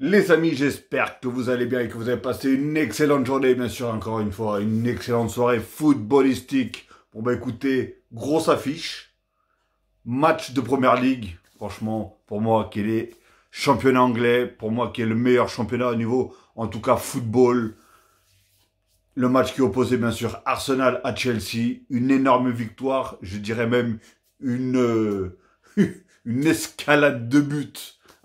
Les amis, j'espère que vous allez bien et que vous avez passé une excellente journée, bien sûr, encore une fois, une excellente soirée footballistique. Bon bah écoutez, grosse affiche, match de Première Ligue, franchement, pour moi qui est championnat anglais, pour moi qui est le meilleur championnat au niveau, en tout cas football. Le match qui opposait bien sûr Arsenal à Chelsea, une énorme victoire, je dirais même une, euh, une escalade de buts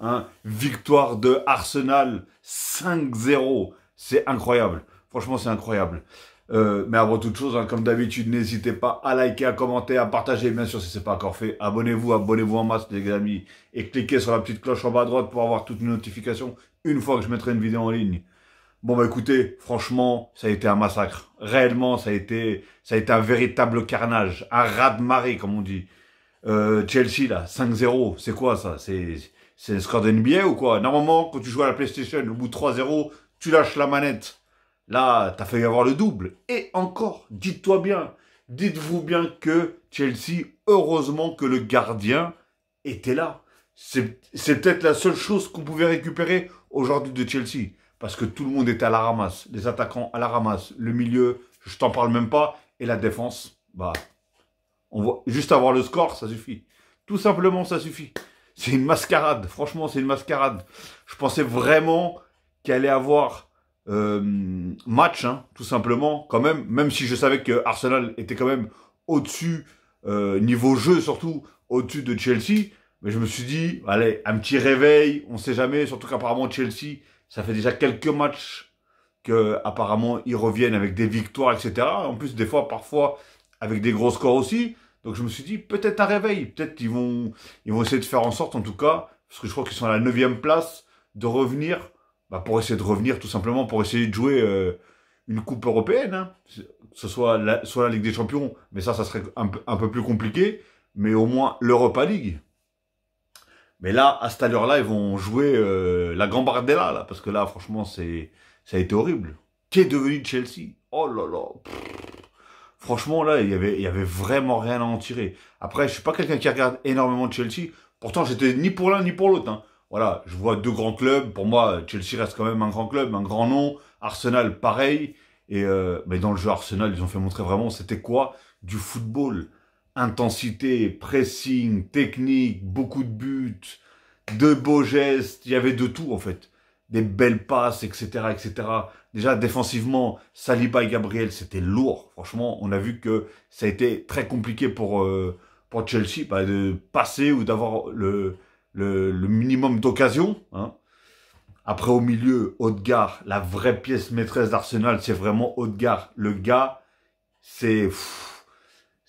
Hein, victoire de Arsenal 5-0. C'est incroyable. Franchement, c'est incroyable. Euh, mais avant toute chose, hein, comme d'habitude, n'hésitez pas à liker, à commenter, à partager. Bien sûr, si ce n'est pas encore fait, abonnez-vous, abonnez-vous en masse, les amis. Et cliquez sur la petite cloche en bas à droite pour avoir toutes les notifications une fois que je mettrai une vidéo en ligne. Bon, bah écoutez, franchement, ça a été un massacre. Réellement, ça a été, ça a été un véritable carnage. Un rat de marée, comme on dit. Euh, Chelsea, là, 5-0, c'est quoi ça C'est c'est le score d'NBA ou quoi Normalement, quand tu joues à la PlayStation, au bout de 3-0, tu lâches la manette. Là, t'as failli avoir le double. Et encore, dites-toi bien, dites-vous bien que Chelsea, heureusement que le gardien était là. C'est peut-être la seule chose qu'on pouvait récupérer aujourd'hui de Chelsea. Parce que tout le monde était à la ramasse. Les attaquants à la ramasse. Le milieu, je t'en parle même pas. Et la défense, bah, on voit, juste avoir le score, ça suffit. Tout simplement, ça suffit. C'est une mascarade. Franchement, c'est une mascarade. Je pensais vraiment qu'il allait avoir euh, match, hein, tout simplement, quand même. Même si je savais que Arsenal était quand même au-dessus, euh, niveau jeu surtout, au-dessus de Chelsea. Mais je me suis dit, allez, un petit réveil, on ne sait jamais. Surtout qu'apparemment Chelsea, ça fait déjà quelques matchs que apparemment ils reviennent avec des victoires, etc. En plus, des fois, parfois, avec des gros scores aussi. Donc je me suis dit, peut-être un réveil, peut-être qu'ils vont, ils vont essayer de faire en sorte, en tout cas, parce que je crois qu'ils sont à la neuvième place, de revenir, bah, pour essayer de revenir tout simplement, pour essayer de jouer euh, une coupe européenne, hein. que ce soit la, soit la Ligue des Champions, mais ça, ça serait un, peu plus compliqué, mais au moins l'Europa League. Mais là, à cette heure-là, ils vont jouer euh, la Gambardella, là, parce que là, franchement, c'est ça a été horrible. Qu'est devenu Chelsea Oh là là Franchement, là, il y avait, il y avait vraiment rien à en tirer. Après, je suis pas quelqu'un qui regarde énormément de Chelsea. Pourtant, j'étais ni pour l'un ni pour l'autre. Hein. Voilà, je vois deux grands clubs. Pour moi, Chelsea reste quand même un grand club, un grand nom. Arsenal, pareil. Et euh, mais dans le jeu Arsenal, ils ont fait montrer vraiment c'était quoi du football. Intensité, pressing, technique, beaucoup de buts, de beaux gestes. Il y avait de tout en fait des belles passes, etc., etc. Déjà, défensivement, Saliba et Gabriel, c'était lourd. Franchement, on a vu que ça a été très compliqué pour, euh, pour Chelsea bah, de passer ou d'avoir le, minimum d'occasion. Hein. Après, au milieu, Odegaard, la vraie pièce maîtresse d'Arsenal, c'est vraiment Odegaard. Le gars, c'est...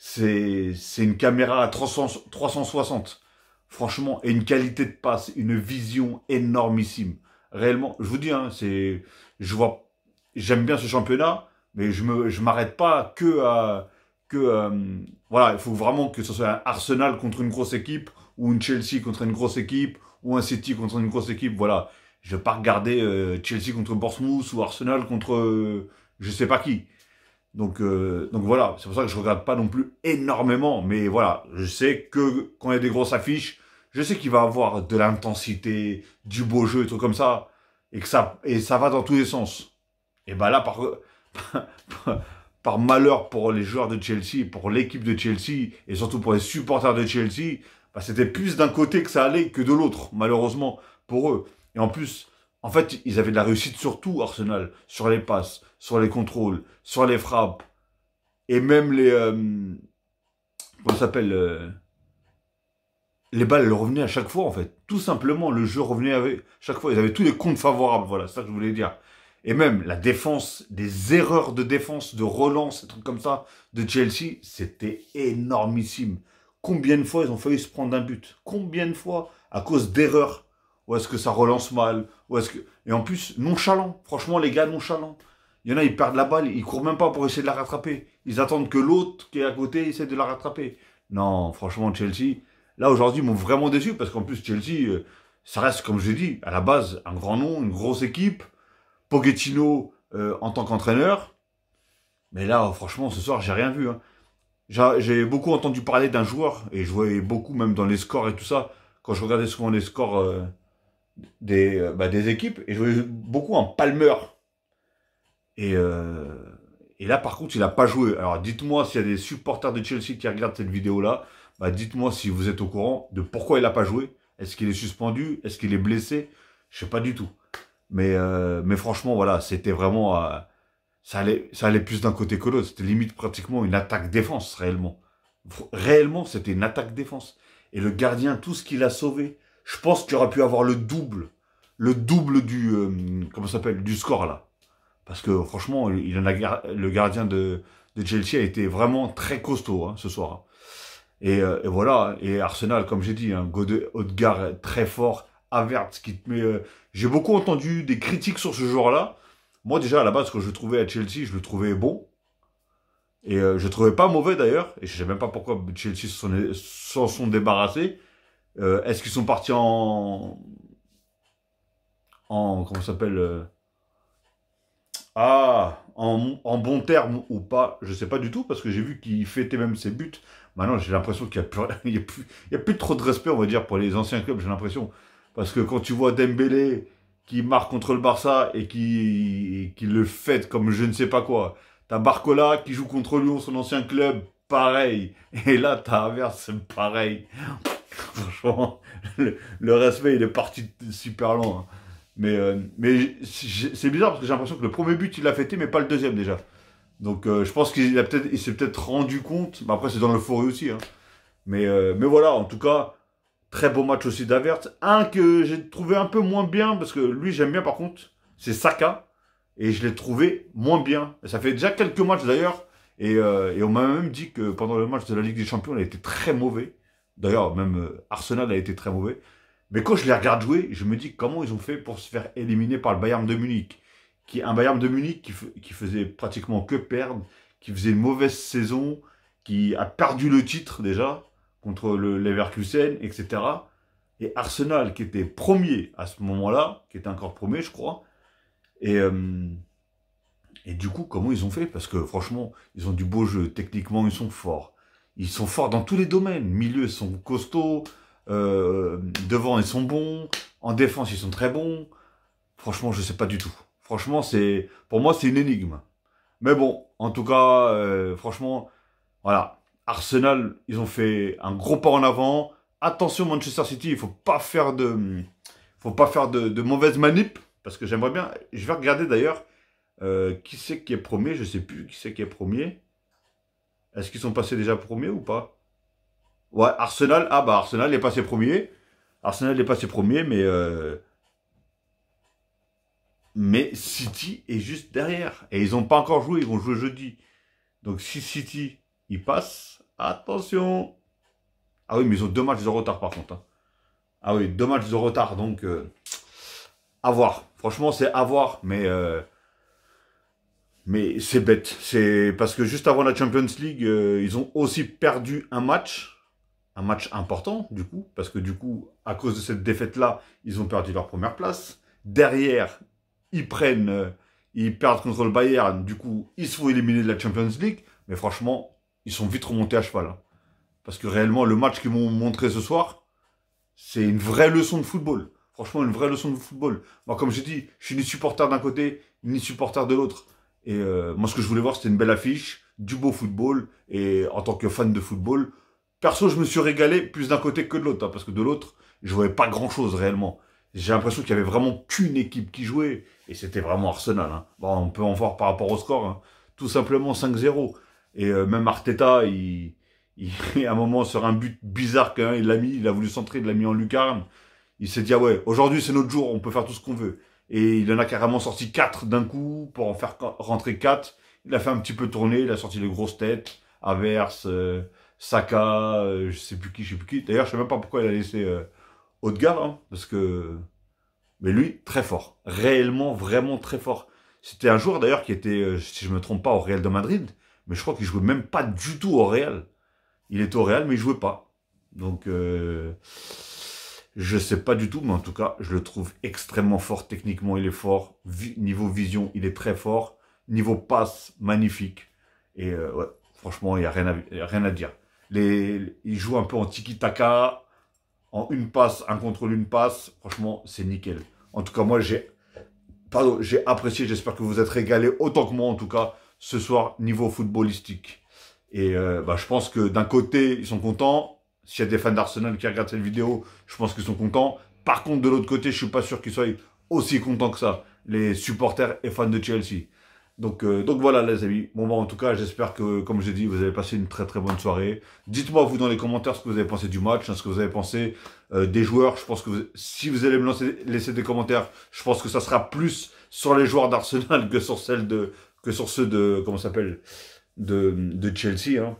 C'est une caméra à 300, 360. Franchement, et une qualité de passe, une vision énormissime réellement, je vous dis, hein, c'est, je vois, j'aime bien ce championnat, mais je me, je m'arrête pas que à, que, euh, voilà, il faut vraiment que ce soit un Arsenal contre une grosse équipe, ou une Chelsea contre une grosse équipe, ou un City contre une grosse équipe, voilà. Je vais pas regarder euh, Chelsea contre Bournemouth ou Arsenal contre je euh, je sais pas qui. Donc, donc voilà, c'est pour ça que je regarde pas non plus énormément, mais voilà, je sais que quand il y a des grosses affiches, je sais qu'il va avoir de l'intensité, du beau jeu, et trucs comme ça, et que ça, et ça va dans tous les sens. Et ben là, par, malheur pour les joueurs de Chelsea, pour l'équipe de Chelsea, et surtout pour les supporters de Chelsea, bah, c'était plus d'un côté que ça allait que de l'autre, malheureusement, pour eux. Et en plus, en fait, ils avaient de la réussite sur tout, Arsenal, sur les passes, sur les contrôles, sur les frappes, et même les... Euh, comment ça s'appelle euh, les balles elles revenaient à chaque fois, en fait. Tout simplement, le jeu revenait à chaque fois. Ils avaient tous les comptes favorables, voilà, c'est ça que je voulais dire. Et même la défense, des erreurs de défense, de relance, des trucs comme ça, de Chelsea, c'était énormissime. Combien de fois ils ont failli se prendre un but Combien de fois à cause d'erreurs Ou est-ce que ça relance mal Ou est-ce que... Et en plus, nonchalant. Franchement, les gars, nonchalant. Il y en a, ils perdent la balle, ils courent même pas pour essayer de la rattraper. Ils attendent que l'autre qui est à côté essaie de la rattraper. Non, franchement, Chelsea, Là, aujourd'hui, ils m'ont vraiment déçu parce qu'en plus, Chelsea, euh, ça reste, comme je l'ai dit, à la base, un grand nom, une grosse équipe. Pochettino euh, en tant qu'entraîneur. Mais là, franchement, ce soir, j'ai rien vu. Hein. J'ai beaucoup entendu parler d'un joueur, et je voyais beaucoup, même dans les scores et tout ça, quand je regardais souvent les scores euh, des, bah, des équipes, et je voyais beaucoup en palmer Et, et là, par contre, il n'a pas joué. Alors, dites-moi s'il y a des supporters de Chelsea qui regardent cette vidéo-là. Bah, dites-moi si vous êtes au courant de pourquoi il n'a pas joué. Est-ce qu'il est suspendu Est-ce qu'il est blessé Je sais pas du tout. Mais, euh, franchement, voilà, c'était vraiment... Euh, ça, allait, ça allait plus d'un côté que l'autre. C'était limite pratiquement une attaque-défense, réellement. Réellement, c'était une attaque-défense. Et le gardien, tout ce qu'il a sauvé, je pense qu'il aurait pu avoir le double. Le double du... Euh, comment s'appelle Du score, là. Parce que franchement, il en a, le gardien de, Chelsea a été vraiment très costaud hein, ce soir. Hein. Euh, et, voilà, et Arsenal, comme j'ai dit, un hein, Odegaard très fort, ce qui te met... Euh, j'ai beaucoup entendu des critiques sur ce joueur-là. Moi déjà, à la base, que je le trouvais à Chelsea, je le trouvais bon. Et euh, je le trouvais pas mauvais d'ailleurs, et je sais même pas pourquoi Chelsea s'en sont, débarrassés. Est-ce qu'ils sont partis en... En... Comment ça s'appelle ah, en, en bon terme ou pas, je sais pas du tout, parce que j'ai vu qu'il fêtait même ses buts Maintenant, bah j'ai l'impression qu'il n'y a, plus, il trop de respect, on va dire, pour les anciens clubs, j'ai l'impression. Parce que quand tu vois Dembélé qui marque contre le Barça et qui, qui le fête comme je ne sais pas quoi, t'as Barcola qui joue contre Lyon, son ancien club, pareil. Et là, t'as Averse, pareil. Franchement, le, respect, il est parti super loin. Hein. Mais, euh, mais c'est bizarre parce que j'ai l'impression que le premier but, il l'a fêté, mais pas le deuxième déjà. Donc euh, je pense qu'il peut s'est peut-être rendu compte. Mais après c'est dans l'euphorie aussi. Hein. Mais euh, mais voilà, en tout cas, très beau match aussi d'Avert. Un que j'ai trouvé un peu moins bien parce que lui j'aime bien par contre, c'est Saka et je l'ai trouvé moins bien. Ça fait déjà quelques matchs d'ailleurs et, euh, et on m'a même dit que pendant le match de la Ligue des Champions, il a été très mauvais. D'ailleurs, même Arsenal a été très mauvais. Mais quand je les regarde jouer, je me dis comment ils ont fait pour se faire éliminer par le Bayern de Munich, qui, un Bayern de Munich qui, qui faisait pratiquement que perdre, qui faisait une mauvaise saison, qui a perdu le titre déjà contre le Leverkusen, etc. Et Arsenal qui était premier à ce moment-là, qui était encore premier, je crois. Et, euh, et du coup, comment ils ont fait Parce que franchement, ils ont du beau jeu. Techniquement, ils sont forts. Ils sont forts dans tous les domaines. Milieu, ils sont costauds. Euh, devant, ils sont bons. En défense, ils sont très bons. Franchement, je ne sais pas du tout. Franchement, c'est pour moi, c'est une énigme. Mais bon, en tout cas, euh, franchement, voilà. Arsenal, ils ont fait un gros pas en avant. Attention Manchester City, il faut pas faire de, faut pas faire de, mauvaises manips parce que j'aimerais bien. Je vais regarder d'ailleurs euh, qui c'est qui est premier. Je sais plus qui c'est qui est premier. Est-ce qu'ils sont passés déjà premier ou pas Ouais, Arsenal. Ah bah Arsenal est passé premier. Arsenal est passé premier, mais euh, mais City est juste derrière. Et ils n'ont pas encore joué, ils vont jouer jeudi. Donc si City, ils passe, attention. Ah oui, mais ils ont deux matchs de retard par contre. Hein. Ah oui, deux matchs de retard, donc avoir. Euh, voir. Franchement, c'est à voir, mais, euh, mais c'est bête. C'est parce que juste avant la Champions League, euh, ils ont aussi perdu un match. Un match important, du coup, parce que du coup, à cause de cette défaite-là, ils ont perdu leur première place. Derrière, ils prennent, euh, ils perdent contre le Bayern, du coup, ils se font éliminer de la Champions League, mais franchement, ils sont vite remontés à cheval. Hein. Parce que réellement, le match qu'ils m'ont montré ce soir, c'est une vraie leçon de football. Franchement, une vraie leçon de football. Moi, comme je dis, je suis ni supporter d'un côté, ni supporter de l'autre. Et euh, moi, ce que je voulais voir, c'était une belle affiche, du beau football. Et en tant que fan de football, perso, je me suis régalé plus d'un côté que de l'autre. Hein, parce que de l'autre, je voyais pas grand-chose réellement. J'ai l'impression qu'il y avait vraiment qu'une équipe qui jouait. Et c'était vraiment Arsenal. Hein. Bon, on peut en voir par rapport au score. Hein. Tout simplement 5-0. Et euh, même Arteta, il, il, à un moment, sur un but bizarre qu'il l'a mis, il a voulu centrer, il l'a mis en lucarne. Il s'est dit, ah ouais, aujourd'hui c'est notre jour, on peut faire tout ce qu'on veut. Et il en a carrément sorti 4 d'un coup pour en faire rentrer 4. Il a fait un petit peu tourner, il a sorti les grosses têtes, Averse, euh, Saka, je euh, je sais plus qui, je sais plus qui. D'ailleurs, je sais même pas pourquoi il a laissé haut de hein, parce que... Mais lui, très fort. Réellement, vraiment très fort. C'était un joueur d'ailleurs qui était, euh, si je ne me trompe pas, au Real de Madrid, mais je crois qu'il jouait même pas du tout au Real. Il est au Real, mais il jouait pas. Donc, euh, je sais pas du tout, mais en tout cas, je le trouve extrêmement fort. Techniquement, il est fort. niveau vision, il est très fort. Niveau passe, magnifique. Et euh, ouais, franchement, il n'y a, rien à dire. il joue un peu en tiki-taka, en une passe, un contrôle, une passe, franchement, c'est nickel. En tout cas, moi, j'ai j'ai apprécié, j'espère que vous êtes régalé autant que moi, en tout cas, ce soir, niveau footballistique. Et euh, bah, je pense que d'un côté, ils sont contents. S'il y a des fans d'Arsenal qui regardent cette vidéo, je pense qu'ils sont contents. Par contre, de l'autre côté, je suis pas sûr qu'ils soient aussi contents que ça, les supporters et fans de Chelsea. Euh, donc, voilà les amis, bon bah, en tout cas j'espère que comme j'ai dit vous avez passé une très très bonne soirée. Dites-moi vous dans les commentaires ce que vous avez pensé du match, hein, ce que vous avez pensé euh, des joueurs. Je pense que si vous allez me laisser des commentaires, je pense que ça sera plus sur les joueurs d'Arsenal que sur de que sur ceux de comment s'appelle de, Chelsea. Hein.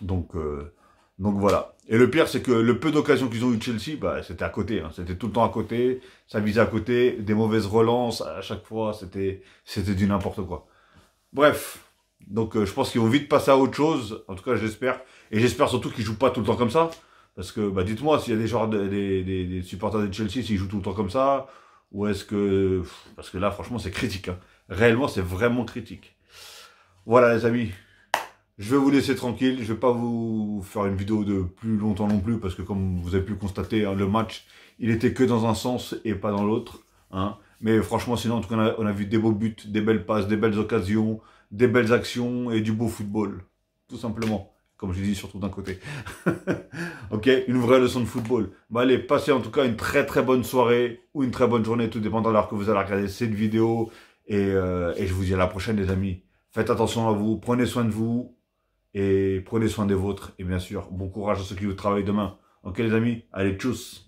Donc euh, donc voilà. Et le pire, c'est que le peu d'occasions qu'ils ont eu de Chelsea, bah, c'était à côté. Hein. C'était tout le temps à côté, ça visait à côté, des mauvaises relances à chaque fois, c'était c'était du n'importe quoi. Bref, donc euh, je pense qu'ils vont vite passer à autre chose, en tout cas j'espère. Et j'espère surtout qu'ils jouent pas tout le temps comme ça. Parce que bah, dites-moi s'il y a des, genres des, supporters de Chelsea, s'ils jouent tout le temps comme ça, ou est-ce que... Parce que là, franchement, c'est critique. Hein. Réellement, c'est vraiment critique. Voilà les amis, je vais vous laisser tranquille, je vais pas vous faire une vidéo de plus longtemps non plus, parce que comme vous avez pu constater, hein, le match, il était que dans un sens et pas dans l'autre. Hein. Mais franchement, sinon, en tout cas, on a, vu des beaux buts, des belles passes, des belles occasions, des belles actions et du beau football. Tout simplement. Comme je l'ai dit, surtout d'un côté. ok, une vraie leçon de football. Bah allez, passez en tout cas une très très bonne soirée ou une très bonne journée, tout dépendant de l'heure que vous allez regarder cette vidéo. Et, euh, et je vous dis à la prochaine les amis. Faites attention à vous, prenez soin de vous et prenez soin des vôtres. Et bien sûr, bon courage à ceux qui vous travaillent demain. Ok les amis, allez tchuss